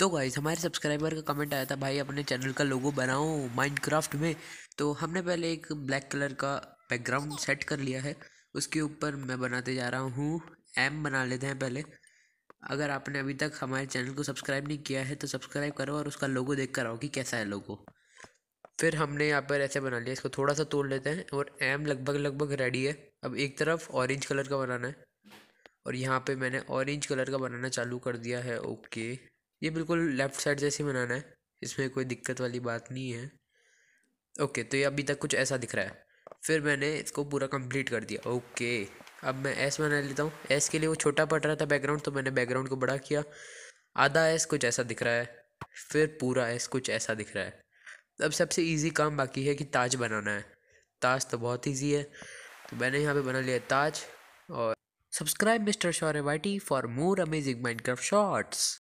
तो गाइज हमारे सब्सक्राइबर का कमेंट आया था भाई अपने चैनल का लोगो बनाओ माइनक्राफ्ट में तो हमने पहले एक ब्लैक कलर का बैकग्राउंड सेट कर लिया है उसके ऊपर मैं बनाते जा रहा हूँ एम बना लेते हैं पहले अगर आपने अभी तक हमारे चैनल को सब्सक्राइब नहीं किया है तो सब्सक्राइब करो और उसका लोगो देख कर आओ कि कैसा है लोगो फिर हमने यहाँ पर ऐसे बना लिया इसको थोड़ा सा तोड़ लेते हैं और एम लगभग लगभग रेडी है अब एक तरफ ऑरेंज कलर का बनाना है और यहाँ पे मैंने ऑरेंज कलर का बनाना चालू कर दिया है ओके ये बिल्कुल लेफ़्ट साइड जैसे बनाना है इसमें कोई दिक्कत वाली बात नहीं है ओके तो ये अभी तक कुछ ऐसा दिख रहा है फिर मैंने इसको पूरा कंप्लीट कर दिया ओके अब मैं एस बना लेता हूँ एस के लिए वो छोटा पड़ रहा था बैकग्राउंड तो मैंने बैकग्राउंड को बड़ा किया आधा एस कुछ ऐसा दिख रहा है फिर पूरा एस कुछ ऐसा दिख रहा है अब सबसे ईजी काम बाकी है कि ताज बनाना है ताज तो बहुत ईजी है तो मैंने यहाँ पर बना लिया ताज और सब्सक्राइब मिस्टर शॉर वाइटी for more amazing mind shorts